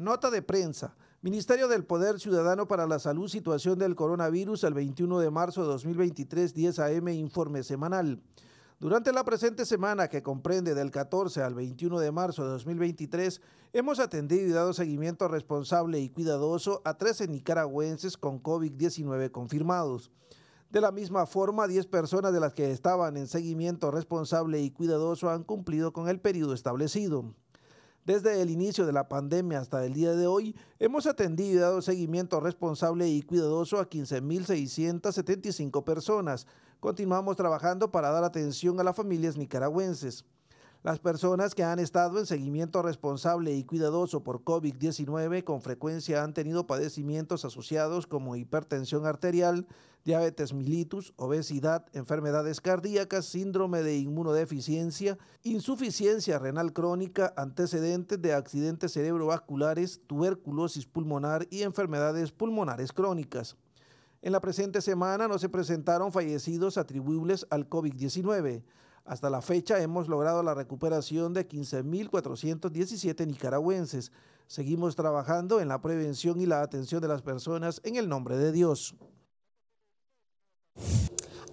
Nota de prensa. Ministerio del Poder Ciudadano para la Salud, situación del coronavirus el 21 de marzo de 2023, 10 AM, informe semanal. Durante la presente semana, que comprende del 14 al 21 de marzo de 2023, hemos atendido y dado seguimiento responsable y cuidadoso a 13 nicaragüenses con COVID-19 confirmados. De la misma forma, 10 personas de las que estaban en seguimiento responsable y cuidadoso han cumplido con el periodo establecido. Desde el inicio de la pandemia hasta el día de hoy, hemos atendido y dado seguimiento responsable y cuidadoso a 15.675 personas. Continuamos trabajando para dar atención a las familias nicaragüenses. Las personas que han estado en seguimiento responsable y cuidadoso por COVID-19 con frecuencia han tenido padecimientos asociados como hipertensión arterial, diabetes mellitus, obesidad, enfermedades cardíacas, síndrome de inmunodeficiencia, insuficiencia renal crónica, antecedentes de accidentes cerebrovasculares, tuberculosis pulmonar y enfermedades pulmonares crónicas. En la presente semana no se presentaron fallecidos atribuibles al COVID-19. Hasta la fecha hemos logrado la recuperación de 15.417 nicaragüenses. Seguimos trabajando en la prevención y la atención de las personas en el nombre de Dios.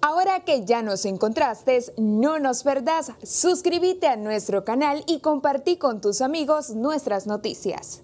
Ahora que ya nos encontraste, no nos perdás, suscríbete a nuestro canal y compartí con tus amigos nuestras noticias.